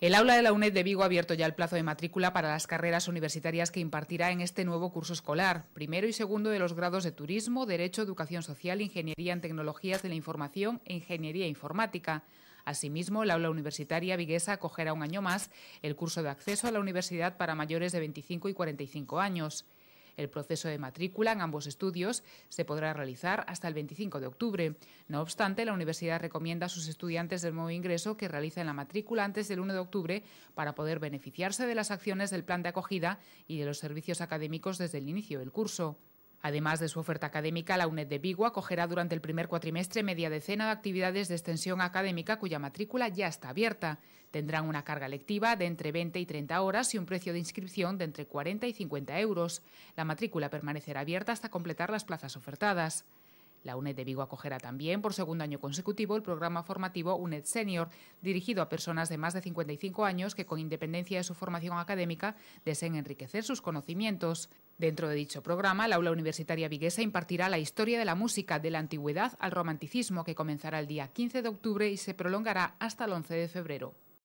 El aula de la UNED de Vigo ha abierto ya el plazo de matrícula para las carreras universitarias que impartirá en este nuevo curso escolar, primero y segundo de los grados de Turismo, Derecho, Educación Social, Ingeniería en Tecnologías de la Información e Ingeniería Informática. Asimismo, el aula universitaria viguesa acogerá un año más el curso de acceso a la universidad para mayores de 25 y 45 años. El proceso de matrícula en ambos estudios se podrá realizar hasta el 25 de octubre. No obstante, la universidad recomienda a sus estudiantes del nuevo ingreso que realicen la matrícula antes del 1 de octubre para poder beneficiarse de las acciones del plan de acogida y de los servicios académicos desde el inicio del curso. Además de su oferta académica, la UNED de Vigo acogerá durante el primer cuatrimestre media decena de actividades de extensión académica cuya matrícula ya está abierta. Tendrán una carga lectiva de entre 20 y 30 horas y un precio de inscripción de entre 40 y 50 euros. La matrícula permanecerá abierta hasta completar las plazas ofertadas. La UNED de Vigo acogerá también por segundo año consecutivo el programa formativo UNED Senior, dirigido a personas de más de 55 años que con independencia de su formación académica deseen enriquecer sus conocimientos. Dentro de dicho programa, la aula universitaria viguesa impartirá la historia de la música de la antigüedad al romanticismo que comenzará el día 15 de octubre y se prolongará hasta el 11 de febrero.